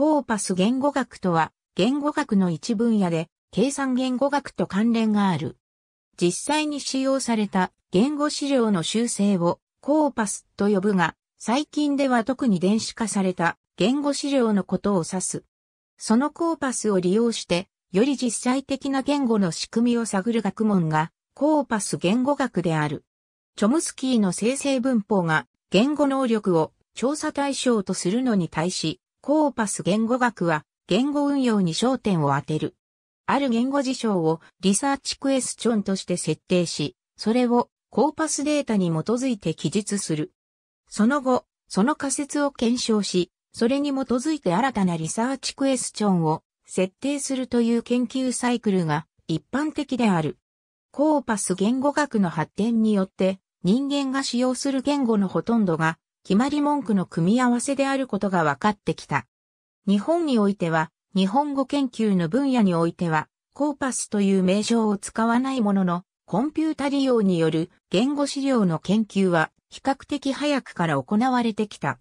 コーパス言語学とは、言語学の一分野で、計算言語学と関連がある。実際に使用された言語資料の修正をコーパスと呼ぶが、最近では特に電子化された言語資料のことを指す。そのコーパスを利用して、より実際的な言語の仕組みを探る学問が、コーパス言語学である。チョムスキーの生成文法が言語能力を調査対象とするのに対し、コーパス言語学は言語運用に焦点を当てる。ある言語事象をリサーチクエスチョンとして設定し、それをコーパスデータに基づいて記述する。その後、その仮説を検証し、それに基づいて新たなリサーチクエスチョンを設定するという研究サイクルが一般的である。コーパス言語学の発展によって人間が使用する言語のほとんどが決まり文句の組み合わせであることが分かってきた。日本においては、日本語研究の分野においては、コーパスという名称を使わないものの、コンピュータ利用による言語資料の研究は比較的早くから行われてきた。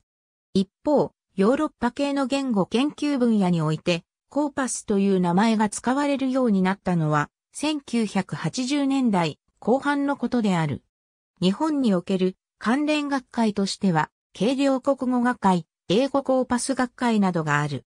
一方、ヨーロッパ系の言語研究分野において、コーパスという名前が使われるようになったのは、1980年代後半のことである。日本における関連学会としては、軽量国語学会、英語コーパス学会などがある。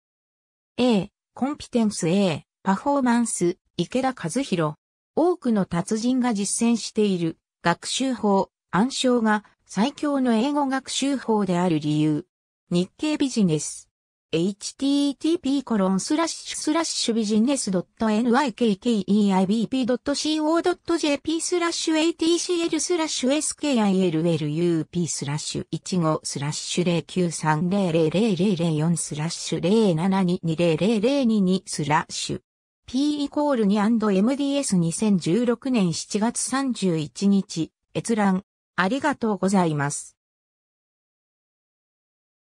A、コンピテンス A、パフォーマンス、池田和弘。多くの達人が実践している学習法、暗唱が最強の英語学習法である理由。日経ビジネス。http コロンスラッシュスラッシュビジネス .nykkebp.co.jp スラッシュ atcl スラッシュ skilllup スラッシュ15スラッシュ09300004スラッシュ072200022スラッシュ p イコール 2&mds2016 年7月31日閲覧ありがとうございます。